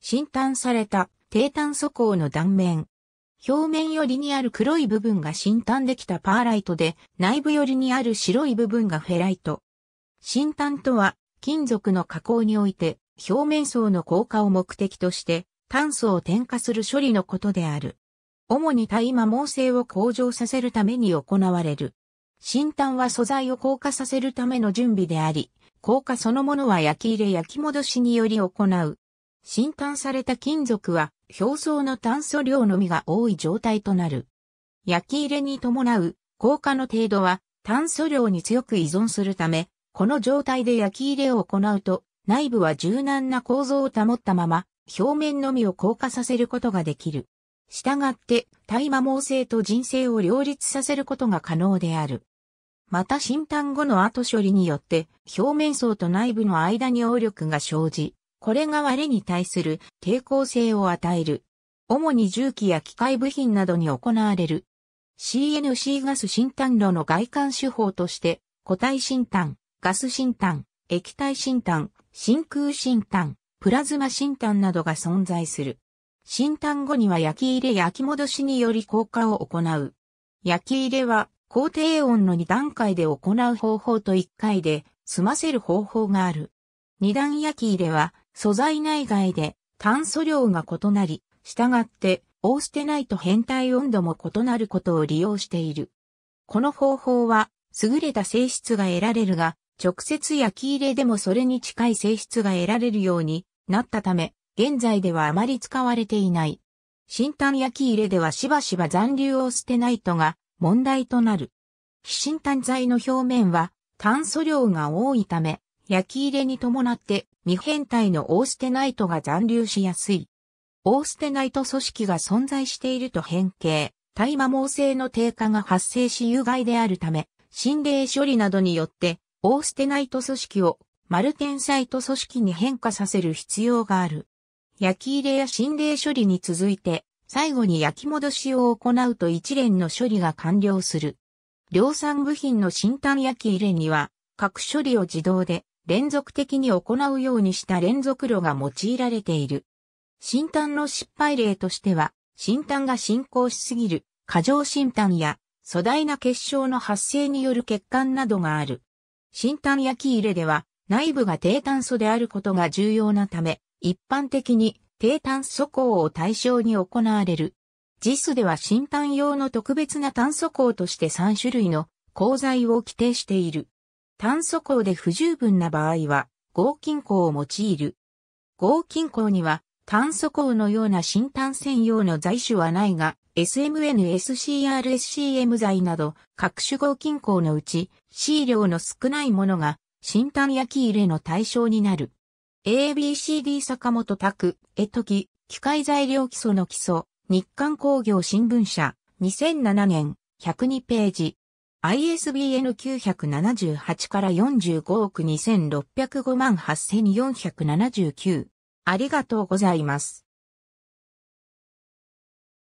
新炭された低炭素鋼の断面。表面寄りにある黒い部分が新炭できたパーライトで、内部寄りにある白い部分がフェライト。新炭とは、金属の加工において、表面層の硬化を目的として、炭素を添加する処理のことである。主に対摩耗性を向上させるために行われる。新炭は素材を硬化させるための準備であり、硬化そのものは焼き入れ焼き戻しにより行う。新炭された金属は表層の炭素量のみが多い状態となる。焼き入れに伴う硬化の程度は炭素量に強く依存するため、この状態で焼き入れを行うと内部は柔軟な構造を保ったまま表面のみを硬化させることができる。したがって大麻耗性と人性を両立させることが可能である。また新炭後の後処理によって表面層と内部の間に応力が生じ、これが割れに対する抵抗性を与える。主に重機や機械部品などに行われる。CNC ガス新炭炉の外観手法として、固体新炭、ガス新炭、液体新炭、真空新炭、プラズマ新炭などが存在する。新炭後には焼き入れ焼き戻しにより効果を行う。焼き入れは高低温の2段階で行う方法と1回で済ませる方法がある。2段焼き入れは素材内外で炭素量が異なり、従ってオーステナイト変態温度も異なることを利用している。この方法は優れた性質が得られるが、直接焼き入れでもそれに近い性質が得られるようになったため、現在ではあまり使われていない。新炭焼き入れではしばしば残留を捨てないとが問題となる。非新炭材の表面は炭素量が多いため、焼き入れに伴って未変態のオーステナイトが残留しやすい。オーステナイト組織が存在していると変形、大麻毛性の低下が発生し有害であるため、心霊処理などによって、オーステナイト組織をマルテンサイト組織に変化させる必要がある。焼き入れや心霊処理に続いて、最後に焼き戻しを行うと一連の処理が完了する。量産部品の新端焼き入れには、各処理を自動で連続的に行うようにした連続炉が用いられている。新断の失敗例としては、新断が進行しすぎる、過剰新断や、粗大な結晶の発生による欠陥などがある。新断焼き入れでは、内部が低炭素であることが重要なため、一般的に低炭素鋼を対象に行われる。JIS では新炭用の特別な炭素鋼として3種類の鋼材を規定している。炭素鋼で不十分な場合は、合金鋼を用いる。合金鋼には、炭素鋼のような新炭専用の材種はないが、SMN、SCR、SCM 材など、各種合金鋼のうち、C 量の少ないものが、新炭焼き入れの対象になる。ABCD 坂本拓、えとき、機械材料基礎の基礎、日刊工業新聞社、2007年、102ページ。ISBN 978から45億2605万8479。ありがとうございます。